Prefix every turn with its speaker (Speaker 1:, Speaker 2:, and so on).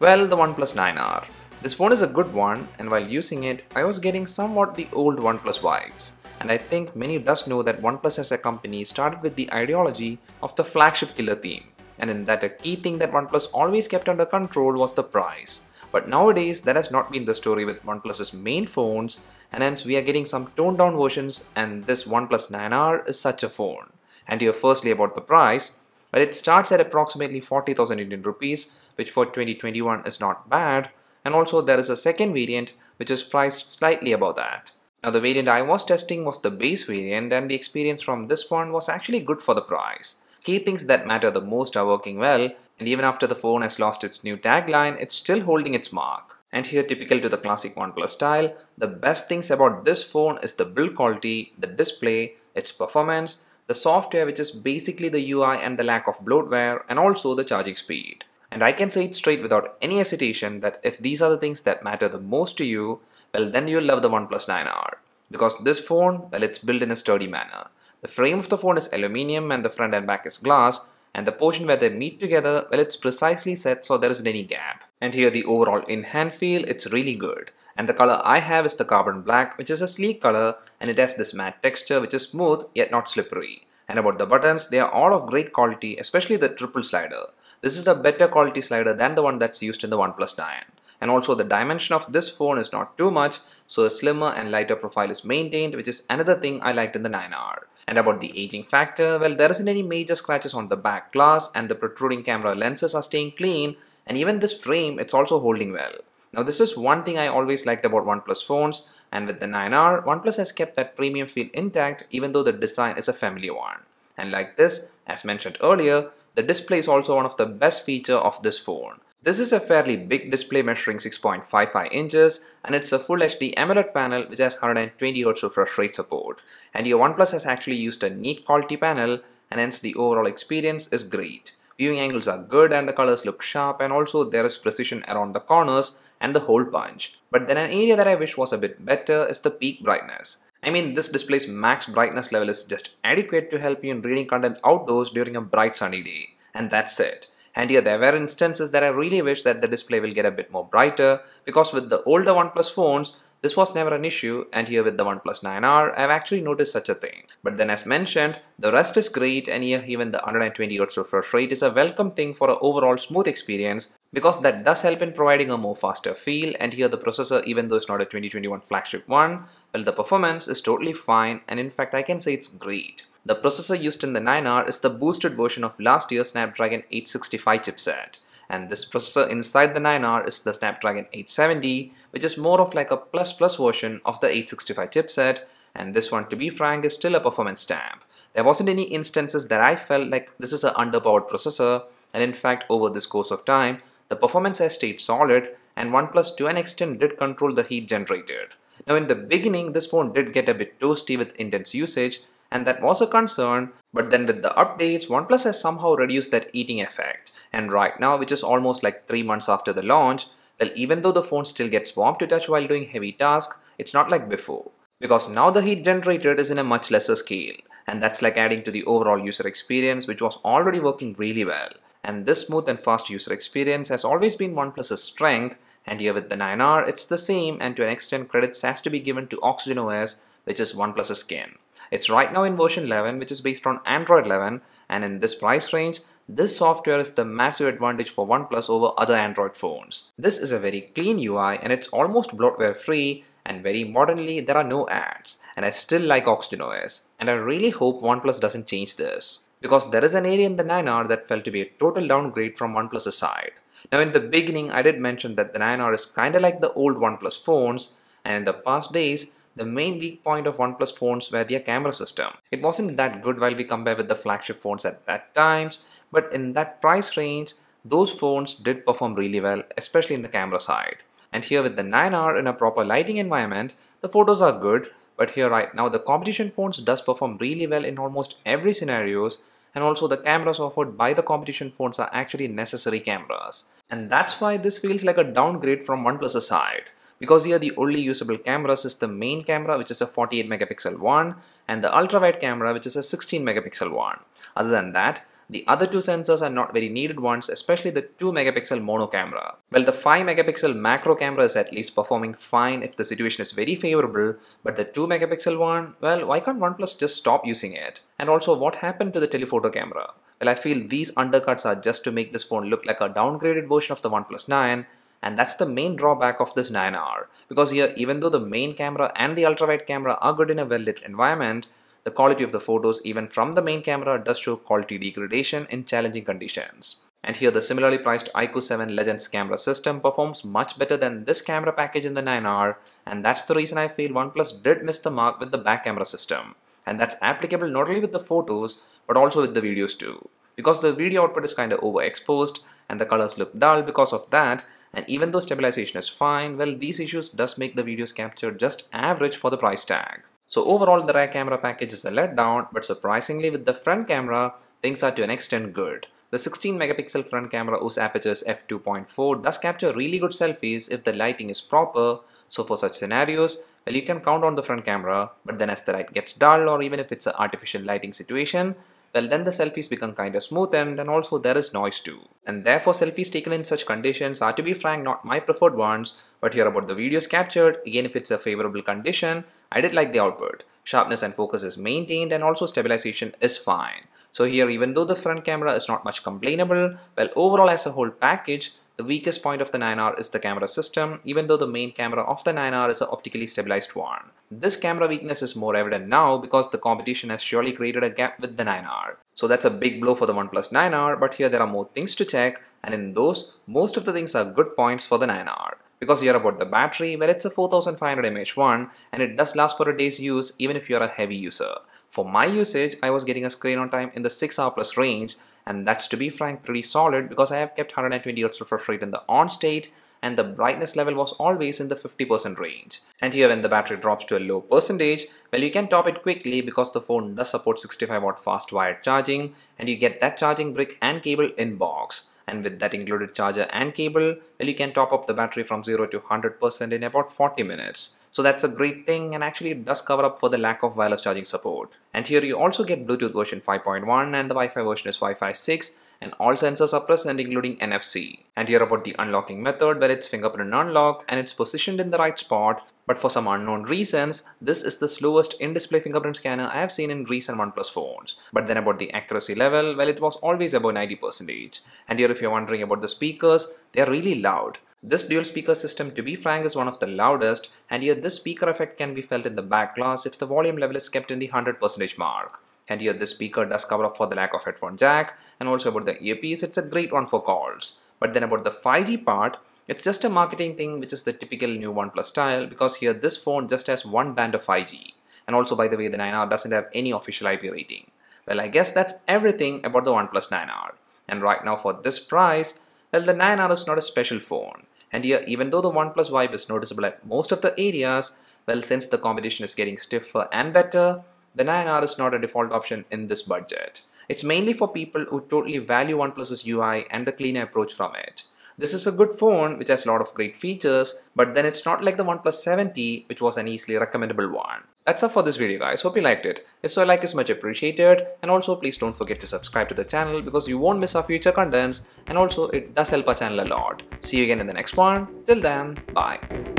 Speaker 1: Well, the OnePlus 9R. This phone is a good one and while using it, I was getting somewhat the old OnePlus vibes. And I think many of us know that OnePlus as a company started with the ideology of the flagship killer theme. And in that a key thing that OnePlus always kept under control was the price. But nowadays, that has not been the story with OnePlus's main phones and hence we are getting some toned down versions and this OnePlus 9R is such a phone. And to your firstly about the price, but it starts at approximately 40,000 Indian rupees, which for 2021 is not bad. And also there is a second variant which is priced slightly above that. Now the variant I was testing was the base variant and the experience from this one was actually good for the price. Key things that matter the most are working well and even after the phone has lost its new tagline, it's still holding its mark. And here typical to the classic OnePlus style, the best things about this phone is the build quality, the display, its performance the software which is basically the UI and the lack of bloatware and also the charging speed. And I can say it straight without any hesitation that if these are the things that matter the most to you, well then you'll love the OnePlus 9R. Because this phone, well it's built in a sturdy manner. The frame of the phone is aluminium and the front and back is glass and the portion where they meet together, well it's precisely set so there isn't any gap. And here the overall in-hand feel, it's really good. And the color I have is the carbon black, which is a sleek color and it has this matte texture which is smooth yet not slippery. And about the buttons, they are all of great quality, especially the triple slider. This is a better quality slider than the one that's used in the OnePlus 9. And also the dimension of this phone is not too much, so a slimmer and lighter profile is maintained, which is another thing I liked in the 9R. And about the aging factor, well there isn't any major scratches on the back glass and the protruding camera lenses are staying clean and even this frame it's also holding well. Now this is one thing I always liked about OnePlus phones and with the 9R, OnePlus has kept that premium feel intact even though the design is a familiar one. And like this, as mentioned earlier, the display is also one of the best feature of this phone. This is a fairly big display measuring 6.55 inches and it's a full HD AMOLED panel which has 120Hz refresh rate support. And your OnePlus has actually used a neat quality panel and hence the overall experience is great. Viewing angles are good and the colors look sharp and also there is precision around the corners and the hole punch. But then an area that I wish was a bit better is the peak brightness. I mean this display's max brightness level is just adequate to help you in reading content outdoors during a bright sunny day. And that's it. And yeah, there were instances that I really wish that the display will get a bit more brighter because with the older OnePlus phones this was never an issue and here with the OnePlus 9R I've actually noticed such a thing. But then as mentioned, the rest is great and here even the 120Hz refresh rate is a welcome thing for an overall smooth experience because that does help in providing a more faster feel and here the processor even though it's not a 2021 flagship one, well the performance is totally fine and in fact I can say it's great. The processor used in the 9R is the boosted version of last year's Snapdragon 865 chipset and this processor inside the 9R is the Snapdragon 870 which is more of like a plus plus version of the 865 chipset and this one to be frank is still a performance stamp. There wasn't any instances that I felt like this is an underpowered processor and in fact over this course of time the performance has stayed solid and OnePlus to an extent did control the heat generated. Now in the beginning this phone did get a bit toasty with intense usage and that was a concern, but then with the updates, OnePlus has somehow reduced that eating effect. And right now, which is almost like 3 months after the launch, well, even though the phone still gets warm to touch while doing heavy tasks, it's not like before. Because now the heat generated is in a much lesser scale, and that's like adding to the overall user experience, which was already working really well. And this smooth and fast user experience has always been OnePlus's strength, and here with the 9R, it's the same and to an extent credits has to be given to OxygenOS, which is OnePlus's skin. It's right now in version 11, which is based on Android 11, and in this price range, this software is the massive advantage for OnePlus over other Android phones. This is a very clean UI and it's almost bloatware free, and very modernly there are no ads and I still like OxygenOS and I really hope OnePlus doesn't change this because there is an area in the 9R that felt to be a total downgrade from OnePlus's side. Now in the beginning, I did mention that the 9R is kind of like the old OnePlus phones and in the past days, the main weak point of OnePlus phones were their camera system. It wasn't that good while we compare with the flagship phones at that times, but in that price range, those phones did perform really well, especially in the camera side. And here with the 9R in a proper lighting environment, the photos are good, but here right now the competition phones does perform really well in almost every scenarios and also the cameras offered by the competition phones are actually necessary cameras. And that's why this feels like a downgrade from OnePlus side. Because here the only usable cameras is the main camera which is a 48 megapixel one and the ultra wide camera which is a 16 megapixel one. Other than that, the other two sensors are not very needed ones, especially the 2 megapixel mono camera. Well, the 5 megapixel macro camera is at least performing fine if the situation is very favorable, but the 2 megapixel one, well, why can't OnePlus just stop using it? And also, what happened to the telephoto camera? Well, I feel these undercuts are just to make this phone look like a downgraded version of the OnePlus 9, and that's the main drawback of this 9R because here even though the main camera and the ultrawide camera are good in a well lit environment the quality of the photos even from the main camera does show quality degradation in challenging conditions. And here the similarly priced IQ7 Legends camera system performs much better than this camera package in the 9R and that's the reason I feel OnePlus did miss the mark with the back camera system. And that's applicable not only with the photos but also with the videos too. Because the video output is kinda overexposed and the colors look dull because of that and even though stabilization is fine well these issues does make the videos capture just average for the price tag so overall the rear camera package is a letdown but surprisingly with the front camera things are to an extent good the 16 megapixel front camera whose aperture is f2.4 does capture really good selfies if the lighting is proper so for such scenarios well you can count on the front camera but then as the light gets dull or even if it's an artificial lighting situation well then the selfies become kinda smooth and, and also there is noise too. And therefore selfies taken in such conditions are to be frank not my preferred ones, but here about the videos captured, again if it's a favorable condition, I did like the output. Sharpness and focus is maintained and also stabilization is fine. So here even though the front camera is not much complainable, well overall as a whole package, the weakest point of the 9R is the camera system, even though the main camera of the 9R is an optically stabilized one. This camera weakness is more evident now because the competition has surely created a gap with the 9R. So that's a big blow for the OnePlus 9R, but here there are more things to check, and in those, most of the things are good points for the 9R. Because here about the battery, well it's a 4500 mAh one, and it does last for a day's use even if you're a heavy user. For my usage, I was getting a screen on time in the 6 hour plus range and that's to be frank pretty solid because I have kept 120 Hz refresh rate in the on state and the brightness level was always in the 50% range. And here when the battery drops to a low percentage, well you can top it quickly because the phone does support 65 watt fast wired charging and you get that charging brick and cable in box. And with that included charger and cable, well you can top up the battery from 0 to 100% in about 40 minutes. So that's a great thing and actually it does cover up for the lack of wireless charging support. And here you also get Bluetooth version 5.1 and the Wi-Fi version is Wi-Fi 6 and all sensors are present including NFC. And here about the unlocking method where it's fingerprint unlock and it's positioned in the right spot but for some unknown reasons, this is the slowest in-display fingerprint scanner I have seen in recent OnePlus phones. But then about the accuracy level, well it was always above 90%. And here if you're wondering about the speakers, they are really loud this dual speaker system to be frank is one of the loudest and here this speaker effect can be felt in the back glass if the volume level is kept in the 100% mark. And here this speaker does cover up for the lack of headphone jack and also about the earpiece it's a great one for calls. But then about the 5G part, it's just a marketing thing which is the typical new OnePlus style because here this phone just has one band of 5G. And also by the way the 9R doesn't have any official IP rating. Well I guess that's everything about the OnePlus 9R. And right now for this price, well the 9R is not a special phone. And here, even though the OnePlus Vibe is noticeable at most of the areas, well, since the competition is getting stiffer and better, the 9R is not a default option in this budget. It's mainly for people who totally value OnePlus's UI and the cleaner approach from it. This is a good phone which has a lot of great features, but then it's not like the OnePlus 70, which was an easily recommendable one. That's up for this video guys, hope you liked it. If so, like is much appreciated and also please don't forget to subscribe to the channel because you won't miss our future contents and also it does help our channel a lot. See you again in the next one, till then, bye.